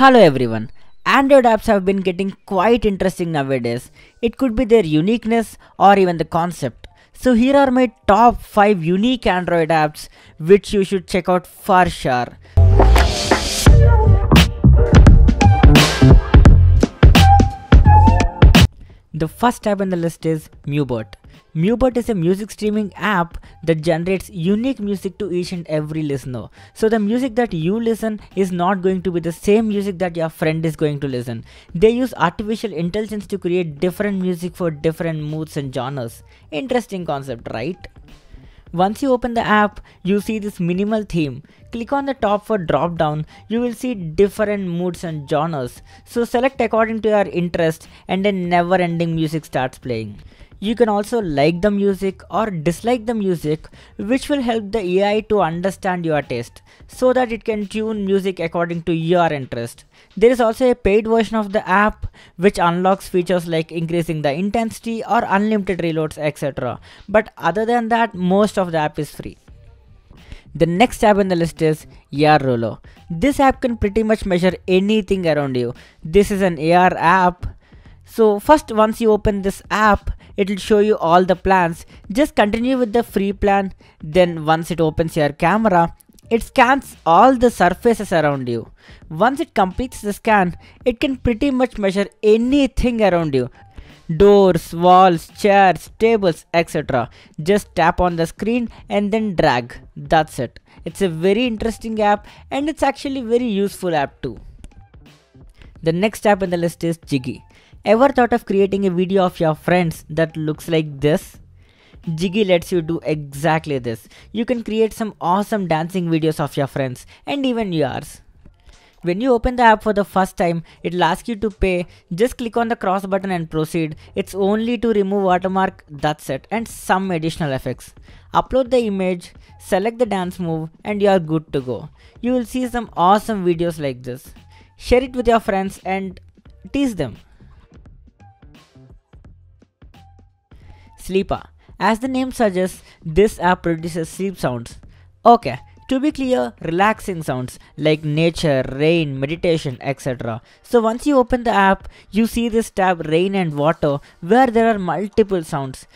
Hello everyone. Android apps have been getting quite interesting nowadays. It could be their uniqueness or even the concept. So here are my top 5 unique Android apps which you should check out for sure. The first app on the list is MuBot. Mubert is a music streaming app that generates unique music to each and every listener. So the music that you listen is not going to be the same music that your friend is going to listen. They use artificial intelligence to create different music for different moods and genres. Interesting concept, right? Once you open the app, you see this minimal theme. Click on the top for drop down, you will see different moods and genres. So select according to your interest and a never ending music starts playing. You can also like the music or dislike the music which will help the AI to understand your taste so that it can tune music according to your interest. There is also a paid version of the app which unlocks features like increasing the intensity or unlimited reloads etc. But other than that most of the app is free. The next app in the list is AR Rolo. This app can pretty much measure anything around you. This is an AR app. So first once you open this app, it will show you all the plans just continue with the free plan then once it opens your camera it scans all the surfaces around you. Once it completes the scan, it can pretty much measure anything around you. Doors, walls, chairs, tables, etc. Just tap on the screen and then drag. That's it. It's a very interesting app and it's actually very useful app too. The next app in the list is Jiggy. Ever thought of creating a video of your friends that looks like this? Jiggy lets you do exactly this. You can create some awesome dancing videos of your friends and even yours. When you open the app for the first time, it'll ask you to pay. Just click on the cross button and proceed. It's only to remove watermark, that's it, and some additional effects. Upload the image, select the dance move, and you're good to go. You will see some awesome videos like this share it with your friends and tease them. Sleeper. As the name suggests, this app produces sleep sounds. Okay, to be clear, relaxing sounds like nature, rain, meditation, etc. So once you open the app, you see this tab rain and water where there are multiple sounds.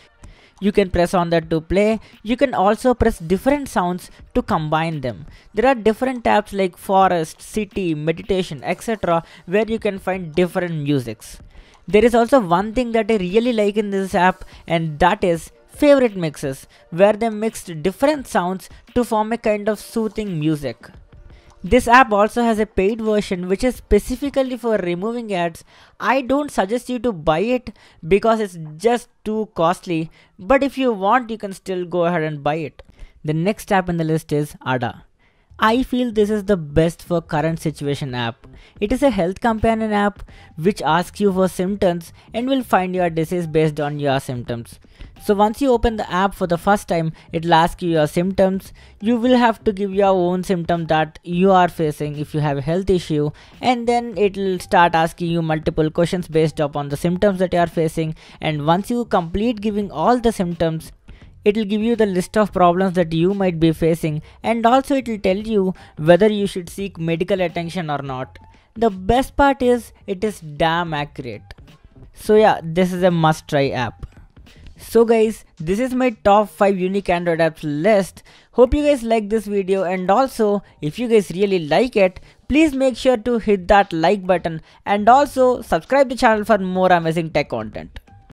You can press on that to play. You can also press different sounds to combine them. There are different tabs like forest, city, meditation, etc. where you can find different musics. There is also one thing that I really like in this app and that is favorite mixes where they mixed different sounds to form a kind of soothing music. This app also has a paid version which is specifically for removing ads. I don't suggest you to buy it because it's just too costly, but if you want, you can still go ahead and buy it. The next app in the list is Ada. I feel this is the best for current situation app. It is a health companion app which asks you for symptoms and will find your disease based on your symptoms. So once you open the app for the first time, it'll ask you your symptoms. You will have to give your own symptom that you are facing if you have a health issue and then it'll start asking you multiple questions based upon the symptoms that you are facing and once you complete giving all the symptoms, it will give you the list of problems that you might be facing and also it will tell you whether you should seek medical attention or not. The best part is it is damn accurate. So yeah, this is a must try app. So guys, this is my top 5 unique Android apps list. Hope you guys like this video and also if you guys really like it, please make sure to hit that like button and also subscribe the channel for more amazing tech content.